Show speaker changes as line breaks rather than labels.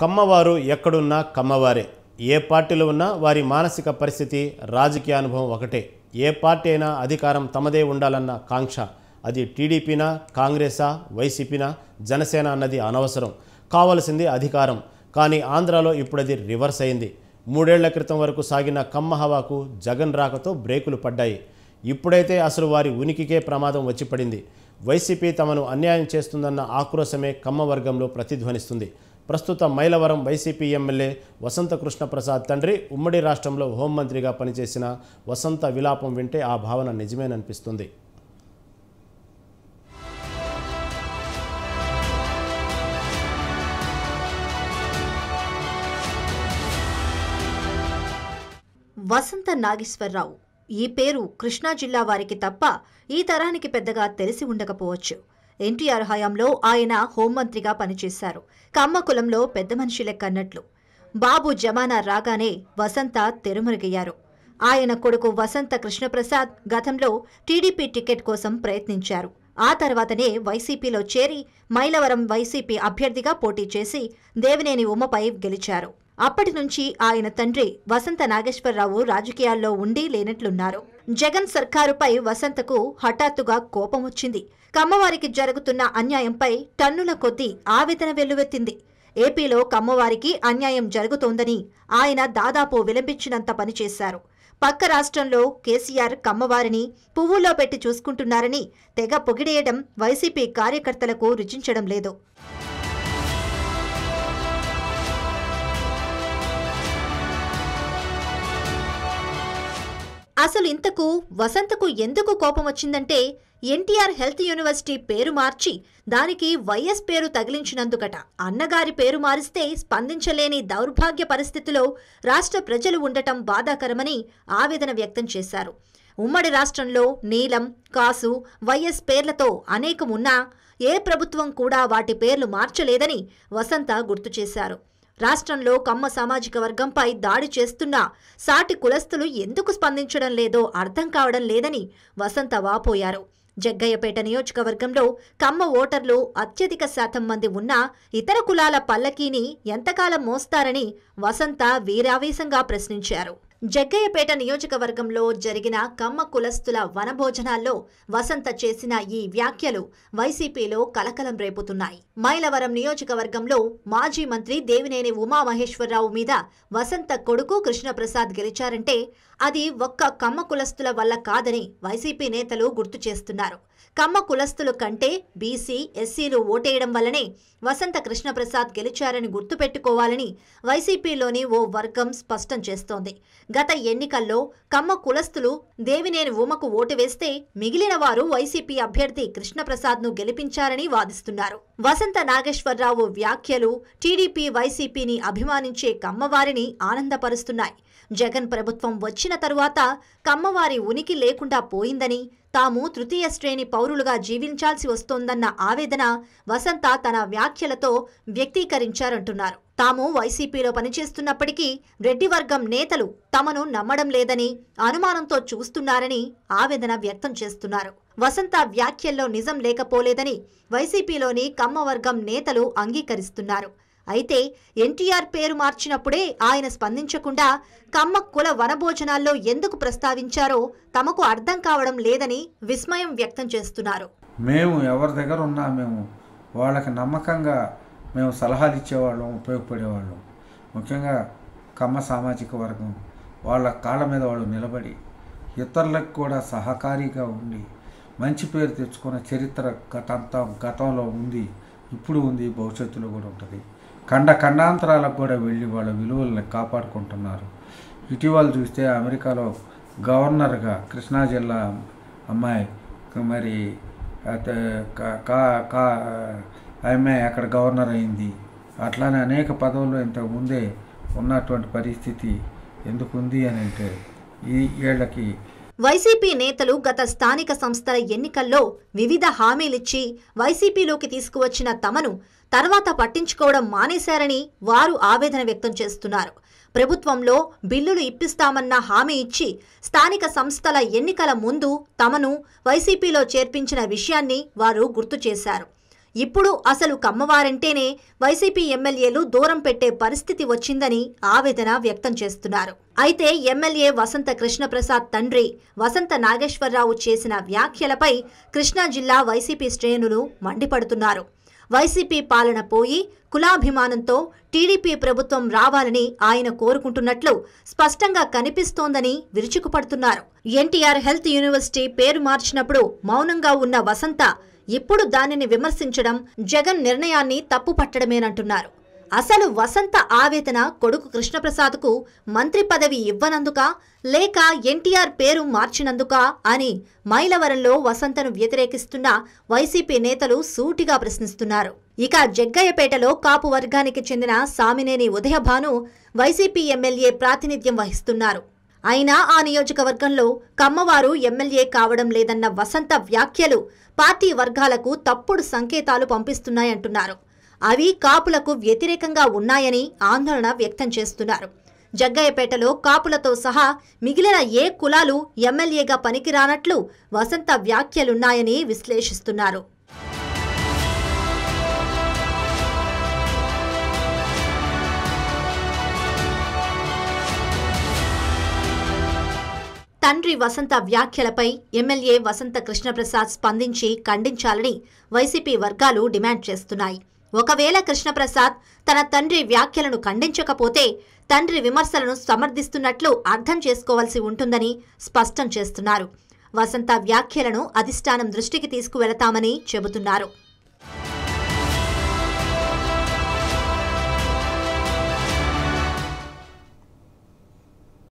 కమ్మవారు ఎక్కడున్నా కమ్మవారే ఏ పార్టీలో ఉన్నా వారి మానసిక పరిస్థితి రాజకీయ అనుభవం ఒకటే ఏ పార్టీ అయినా అధికారం తమదే ఉండాలన్న కాంక్ష అది టీడీపీనా కాంగ్రెసా వైసీపీనా జనసేన అన్నది అనవసరం కావలసింది అధికారం కానీ ఆంధ్రాలో ఇప్పుడు అది రివర్స్ అయింది మూడేళ్ల క్రితం వరకు సాగిన కమ్మ హవాకు జగన్ రాకతో బ్రేకులు పడ్డాయి ఇప్పుడైతే అసలు వారి ఉనికికే ప్రమాదం వచ్చిపడింది వైసీపీ తమను అన్యాయం చేస్తుందన్న ఆక్రోశమే కమ్మ వర్గంలో ప్రతిధ్వనిస్తుంది ప్రస్తుత మైలవరం వైసీపీ ఎమ్మెల్యే వసంత కృష్ణప్రసాద్ తండ్రి ఉమ్మడి రాష్ట్రంలో హోంమంత్రిగా పనిచేసిన వసంత విలాపం వింటే ఆ భావన నిజమేననిపిస్తుంది
వసంత నాగేశ్వరరావు ఈ పేరు కృష్ణా జిల్లా వారికి తప్ప ఈ తరానికి పెద్దగా తెలిసి ఉండకపోవచ్చు ఎన్టీఆర్ హయాంలో ఆయన హోంమంత్రిగా పనిచేశారు కమ్మకులంలో పెద్ద మనిషి లెక్కన్నట్లు బాబు జమానా రాగానే వసంత తెరుమరుగయ్యారు ఆయన కొడుకు వసంత కృష్ణప్రసాద్ గతంలో టీడీపీ టికెట్ కోసం ప్రయత్నించారు ఆ తర్వాతనే వైసీపీలో చేరి మైలవరం వైసీపీ అభ్యర్థిగా పోటీ చేసి దేవినేని ఉమ్మపై గెలిచారు అప్పటి నుంచి ఆయన తండ్రి వసంత నాగేశ్వరరావు రాజకీయాల్లో ఉండి లేనట్లున్నారు జగన్ సర్కారుపై వసంతకు హఠాత్తుగా కోపం వచ్చింది కమ్మవారికి జరుగుతున్న అన్యాయంపై టన్నుల కొద్దీ ఆవేదన వెల్లువెత్తింది ఏపీలో కమ్మవారికి అన్యాయం జరుగుతోందని ఆయన దాదాపు విలంబించినంత పనిచేశారు పక్క రాష్ట్రంలో కేసీఆర్ కమ్మవారిని పువ్వుల్లో పెట్టి చూసుకుంటున్నారని తెగ పొగిడేయడం వైసీపీ కార్యకర్తలకు రుచించడం లేదు అసలు ఇంతకు వసంతకు ఎందుకు కోపం వచ్చిందంటే ఎన్టీఆర్ హెల్త్ యూనివర్సిటీ పేరు మార్చి దానికి వైఎస్ పేరు తగిలించినందుకట అన్నగారి పేరు మారిస్తే స్పందించలేని దౌర్భాగ్య పరిస్థితిలో రాష్ట్ర ప్రజలు ఉండటం బాధాకరమని ఆవేదన వ్యక్తం చేశారు ఉమ్మడి రాష్ట్రంలో నీలం కాసు వైఎస్ పేర్లతో అనేకం ఉన్నా ఏ ప్రభుత్వం కూడా వాటి పేర్లు మార్చలేదని వసంత గుర్తు చేశారు రాష్ట్రంలో కమ్మ సామాజిక వర్గంపై దాడి చేస్తున్న సాటి కులస్తులు ఎందుకు స్పందించడం లేదో అర్థం కావడం లేదని వసంత వాపోయారు జగ్గయ్యపేట నియోజకవర్గంలో కమ్మ ఓటర్లు అత్యధిక శాతం మంది ఉన్నా ఇతర కులాల పల్లకీని ఎంతకాలం మోస్తారని వసంత వీరావేశంగా ప్రశ్నించారు జగ్గయ్యపేట నియోజకవర్గంలో జరిగిన కమ్మ కులస్తుల వనభోజనాల్లో వసంత చేసిన ఈ వ్యాఖ్యలు వైసీపీలో కలకలం రేపుతున్నాయి మైలవరం నియోజకవర్గంలో మాజీ మంత్రి దేవినేని ఉమామహేశ్వరరావు మీద వసంత కొడుకు కృష్ణప్రసాద్ గెలిచారంటే అది ఒక్క కమ్మ కులస్తుల వల్ల కాదని వైసీపీ నేతలు గుర్తు చేస్తున్నారు కమ్మ కులస్తుల కంటే బీసీ ఎస్సీలు ఓటేయడం వల్లనే వసంత కృష్ణప్రసాద్ గెలిచారని గుర్తుపెట్టుకోవాలని వైసీపీలోని ఓ వర్గం స్పష్టం చేస్తోంది గత ఎన్నికల్లో కమ్మ కులస్తులు దేవినేని ఉమకు ఓటు వేస్తే మిగిలిన వారు వైసీపీ అభ్యర్థి కృష్ణప్రసాద్ను గెలిపించారని వాదిస్తున్నారు వసంత నాగేశ్వరరావు వ్యాఖ్యలు టీడీపీ వైసీపీని అభిమానించే కమ్మవారిని ఆనందపరుస్తున్నాయి జగన్ ప్రభుత్వం వచ్చిన తరువాత కమ్మవారి ఉనికి లేకుండా పోయిందని తాము తృతీయ శ్రేణి పౌరులుగా జీవించాల్సి వస్తోందన్న ఆవేదన వసంత తన వ్యాఖ్యలతో వ్యక్తీకరించారంటున్నారు తాము వైసీపీలో పనిచేస్తున్నప్పటికీ రెడ్డి వర్గం నేతలు తమను నమ్మడం లేదని అనుమానంతో చూస్తున్నారని ఆవేదన వ్యక్తం చేస్తున్నారు వసంత వ్యాఖ్యల్లో నిజం లేకపోలేదని వైసీపీలోని కమ్మవర్గం నేతలు అంగీకరిస్తున్నారు అయితే ఎన్టీఆర్ పేరు మార్చినప్పుడే ఆయన స్పందించకుండా కమ్మ కుల వనభోజనాల్లో ఎందుకు ప్రస్తావించారో తమకు అర్థం కావడం లేదని విస్మయం వ్యక్తం చేస్తున్నారు
మేము ఎవరి దగ్గర ఉన్నా మేము వాళ్ళకి నమ్మకంగా మేము సలహాలు ఇచ్చేవాళ్ళం ఉపయోగపడేవాళ్ళం ముఖ్యంగా కమ్మ సామాజిక వర్గం వాళ్ళ కాళ్ళ మీద వాళ్ళు నిలబడి ఇతరులకు కూడా సహకారిగా ఉండి మంచి పేరు తెచ్చుకున్న చరిత్ర గతంతా గతంలో ఉంది ఇప్పుడు ఉంది భవిష్యత్తులో కూడా ఉంటుంది ఖండ ఖండాంతరాలకు కూడా వెళ్ళి వాళ్ళ విలువలను కాపాడుకుంటున్నారు ఇటీవల చూస్తే అమెరికాలో గవర్నర్గా కృష్ణా జిల్లా అమ్మాయి మరి అమ్మాయి అక్కడ గవర్నర్ అయింది అట్లానే అనేక పదవులు ఇంతకుముందే ఉన్నటువంటి పరిస్థితి ఎందుకుంది అని అంటే ఈ వీళ్ళకి
వైసీపీ నేతలు గత స్థానిక సంస్థల ఎన్నికల్లో వివిధ హామీలిచ్చి వైసీపీలోకి తీసుకువచ్చిన తమను తర్వాత పట్టించుకోవడం మానేశారని వారు ఆవేదన వ్యక్తం చేస్తున్నారు ప్రభుత్వంలో బిల్లులు ఇప్పిస్తామన్న హామీ ఇచ్చి స్థానిక సంస్థల ఎన్నికల ముందు తమను వైసీపీలో చేర్పించిన విషయాన్ని వారు గుర్తు చేశారు ఇప్పుడు అసలు కమ్మవారంటేనే వైసీపీ ఎమ్మెల్యేలు దూరం పెట్టే పరిస్థితి వచ్చిందని ఆవేదన వ్యక్తం చేస్తున్నారు అయితే ఎమ్మెల్యే వసంత కృష్ణప్రసాద్ తండ్రి వసంత నాగేశ్వరరావు చేసిన వ్యాఖ్యలపై కృష్ణా జిల్లా వైసీపీ శ్రేణులు మండిపడుతున్నారు వైసీపీ పాలన పోయి కులాభిమానంతో టీడీపీ ప్రభుత్వం రావాలని ఆయన కోరుకుంటున్నట్లు స్పష్టంగా కనిపిస్తోందని విరుచుకుపడుతున్నారు ఎన్టీఆర్ హెల్త్ యూనివర్సిటీ పేరు మార్చినప్పుడు మౌనంగా ఉన్న వసంత ఇప్పుడు దానిని విమర్శించడం జగన్ నిర్ణయాన్ని తప్పుపట్టడమేనంటున్నారు అసలు వసంత ఆవేదన కొడుకు కృష్ణప్రసాద్కు మంత్రి పదవి ఇవ్వనందుక లేక ఎన్టీఆర్ పేరు మార్చినందుక అని మైలవరంలో వసంతను వ్యతిరేకిస్తున్న వైసీపీ నేతలు సూటిగా ప్రశ్నిస్తున్నారు ఇక జగ్గయ్యపేటలో కాపు వర్గానికి చెందిన సామినేని ఉదయభాను వైసీపీ ఎమ్మెల్యే ప్రాతినిధ్యం వహిస్తున్నారు అయినా ఆ నియోజకవర్గంలో కమ్మవారు ఎమ్మెల్యే కావడం లేదన్న వసంత వ్యాఖ్యలు పార్టీ వర్గాలకు తప్పుడు సంకేతాలు పంపిస్తున్నాయంటున్నారు అవి కాపులకు వ్యతిరేకంగా ఉన్నాయని ఆందోళన వ్యక్తం చేస్తున్నారు జగ్గయ్యపేటలో కాపులతో సహా మిగిలిన ఏ కులాలు ఎమ్మెల్యేగా పనికిరానట్లు వసంత వ్యాఖ్యలున్నాయని విశ్లేషిస్తున్నారు తండ్రి వసంత వ్యాఖ్యలపై ఎమ్మెల్యే వసంత కృష్ణప్రసాద్ స్పందించి ఖండించాలని వైసీపీ వర్గాలు డిమాండ్ చేస్తున్నాయి ఒకవేళ కృష్ణప్రసాద్ తన తండ్రి వ్యాఖ్యలను ఖండించకపోతే తండ్రి విమర్శలను సమర్థిస్తున్నట్లు అర్థం చేసుకోవాల్సి ఉంటుందని స్పష్టం చేస్తున్నారు వసంత వ్యాఖ్యలను అధిష్టానం దృష్టికి తీసుకువెళతామని చెబుతున్నారు